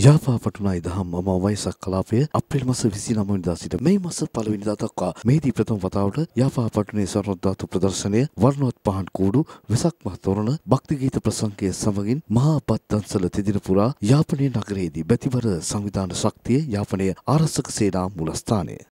යාපා පටුනායි දහම් මම වයිසක් කලාපය අප්‍රේල් මස විසි නමනිදා සිට මේ මස පලවිනිදා දක්වා මේදී ප්‍රථම වතාවට යාපා පටුනේ සරොද්ධාතු ප්‍රදර්ශනය වර්ණවත් පහන් කූඩු වෙසක් මහ තොරණ භක්තිගීත ප්‍රසංගය සමගින් මහා පත්තන්සල තිදින පුරා යාපනය නගරයේදී බැතිවර සංවිධාන ශක්තිය යාපනය ආරස්සක සේනා මුලස්ථානය